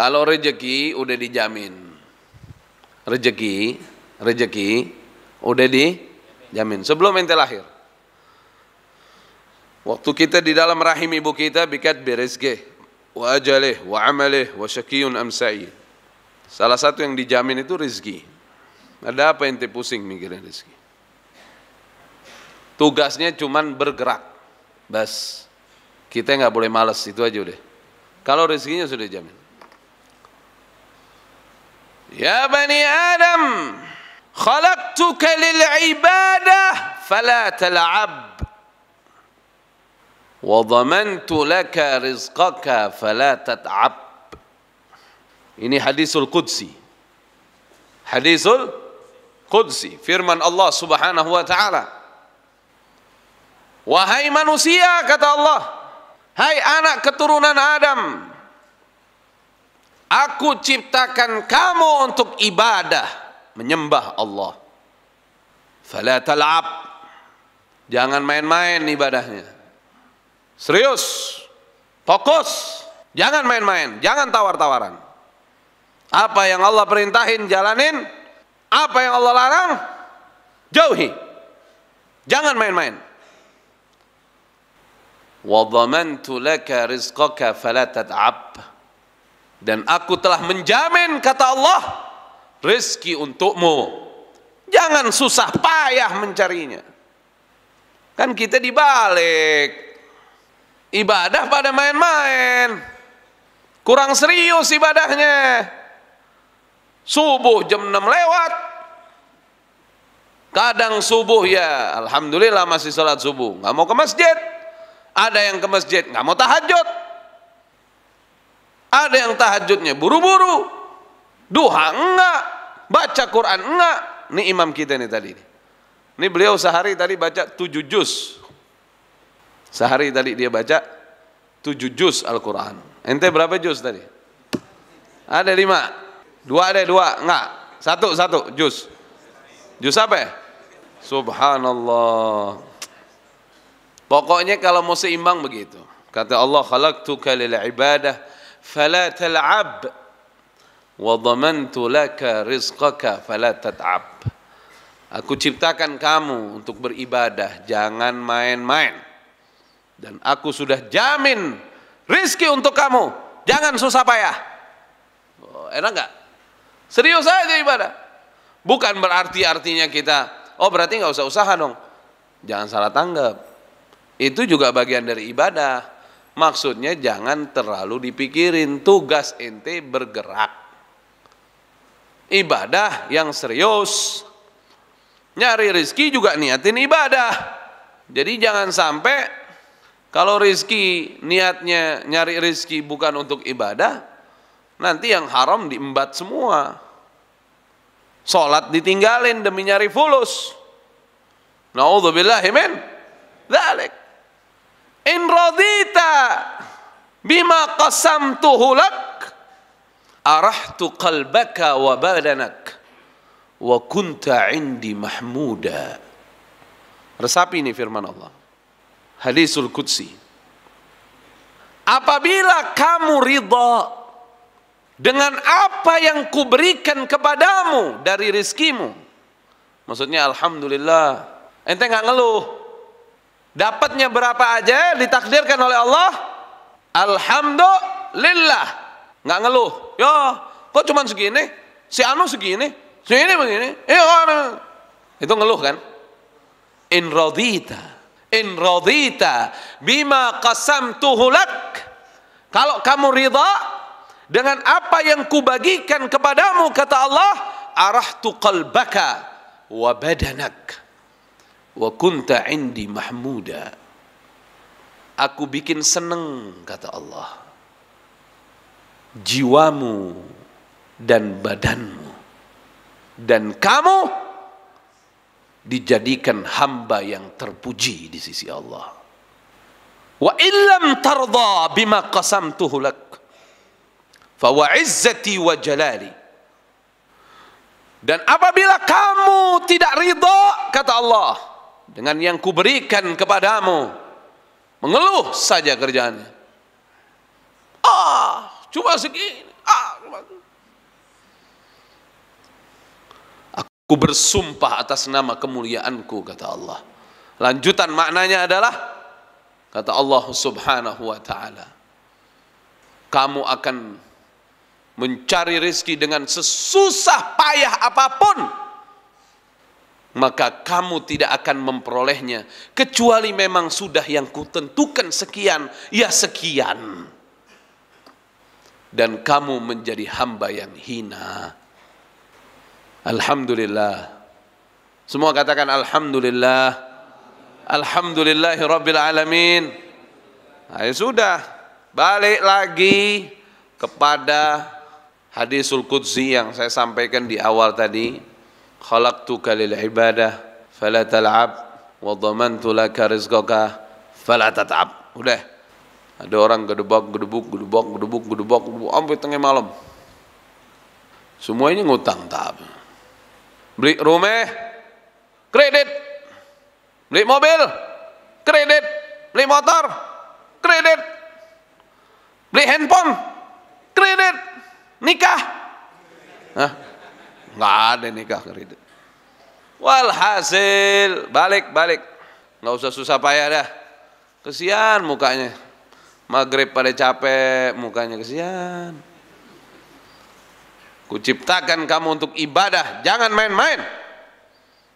Kalau rejeki udah dijamin. Rejeki, rejeki udah dijamin sebelum ente lahir. Waktu kita di dalam rahim ibu kita bikat berizki wa ajalih wa amalih wa syakiyun am Salah satu yang dijamin itu rezeki. Ada apa ente pusing mikirin rezeki? Tugasnya cuman bergerak. Bas. Kita nggak boleh malas itu aja udah. Kalau rezekinya sudah dijamin. يا بني آدم خلقتك للعبادة فلا تلعب وضمنت لك رزقك فلا تتعب إني حديث القدسي حديث القدسي فرمان الله سبحانه وتعالى وهي منسيا كتا الله هاي أنا كترونان آدم Aku ciptakan kamu untuk ibadah, menyembah Allah. Fala tal'ab. Jangan main-main ibadahnya. Serius. Fokus. Jangan main-main, jangan tawar-tawaran. Apa yang Allah perintahin jalanin, apa yang Allah larang jauhi. Jangan main-main. Wa dhamantu laka rizqaka fala dan aku telah menjamin kata Allah rezeki untukmu. Jangan susah payah mencarinya. Kan kita dibalik. Ibadah pada main-main. Kurang serius ibadahnya. Subuh jam 6 lewat. Kadang subuh ya, Alhamdulillah masih sholat subuh. Nggak mau ke masjid. Ada yang ke masjid, nggak mau tahajud. Ada yang tahajudnya buru-buru. Duha enggak. Baca Quran enggak. Ini imam kita nih tadi. Ini beliau sehari tadi baca tujuh juz. Sehari tadi dia baca tujuh juz Al-Quran. Ente berapa juz tadi? Ada lima. Dua ada dua. Enggak. Satu, satu juz. Juz apa ya? Subhanallah. Pokoknya kalau mau seimbang begitu. Kata Allah khalaqtuka lil ibadah فلا تلعب وضمنت لك رزقك فلا تتعب Aku ciptakan kamu untuk beribadah, jangan main-main. Dan aku sudah jamin rizki untuk kamu, jangan susah payah. Oh, enak nggak? Serius aja ibadah. Bukan berarti artinya kita, oh berarti nggak usah usaha dong. Jangan salah tanggap. Itu juga bagian dari ibadah. Maksudnya jangan terlalu dipikirin tugas ente bergerak. Ibadah yang serius. Nyari rizki juga niatin ibadah. Jadi jangan sampai kalau rizki niatnya nyari rizki bukan untuk ibadah, nanti yang haram diembat semua. Sholat ditinggalin demi nyari fulus. Naudzubillah billah, dzalik. In bima qasamtuhu lak arahtu qalbaka wa badanak wa kunta indi mahmuda resapi ini firman Allah hadisul qudsi apabila kamu ridha dengan apa yang kuberikan kepadamu dari rizkimu maksudnya alhamdulillah ente nggak ngeluh dapatnya berapa aja ditakdirkan oleh Allah Alhamdulillah. Nggak ngeluh. Yo, ya, kok cuman segini? Si Anu segini? Segini begini? Yo, iya, itu ngeluh kan? In radita. In radita bima qasamtuhu tuhulak. Kalau kamu ridha dengan apa yang kubagikan kepadamu kata Allah, arahtu qalbaka wa badanak wa kunta indi mahmuda. Aku bikin seneng, kata Allah. Jiwamu dan badanmu. Dan kamu dijadikan hamba yang terpuji di sisi Allah. Wa illam tarda bima qasamtuhu lak. Fa wa izzati wa jalali. Dan apabila kamu tidak ridha, kata Allah, dengan yang kuberikan kepadamu, Mengeluh saja kerjaannya. Ah, cuma segini. Ah, cuma Aku bersumpah atas nama kemuliaanku, kata Allah. Lanjutan maknanya adalah, kata Allah subhanahu wa ta'ala, kamu akan mencari rezeki dengan sesusah payah apapun, maka kamu tidak akan memperolehnya kecuali memang sudah yang kutentukan sekian ya sekian dan kamu menjadi hamba yang hina Alhamdulillah semua katakan Alhamdulillah Alhamdulillah Rabbil Alamin nah, ya sudah balik lagi kepada hadisul Qudsi yang saya sampaikan di awal tadi khalaqtuka lil ibadah fala tal'ab wa dhamantu laka rizqaka fala tat'ab. Udah. Ada orang gedebak, gedebuk, gedebak, gedebuk, gedebak, gedebuk sampai tengah malam. Semuanya ngutang tak. Beli rumah kredit. Beli mobil kredit. Beli motor kredit. Beli handphone kredit. Nikah. Hah? nggak ada nikah kredit walhasil balik balik nggak usah susah payah dah kesian mukanya maghrib pada capek mukanya kesian kuciptakan kamu untuk ibadah jangan main-main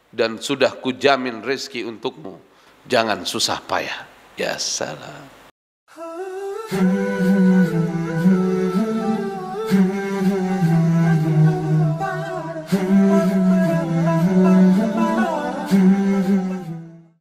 dan sudah kujamin rezeki untukmu jangan susah payah ya salam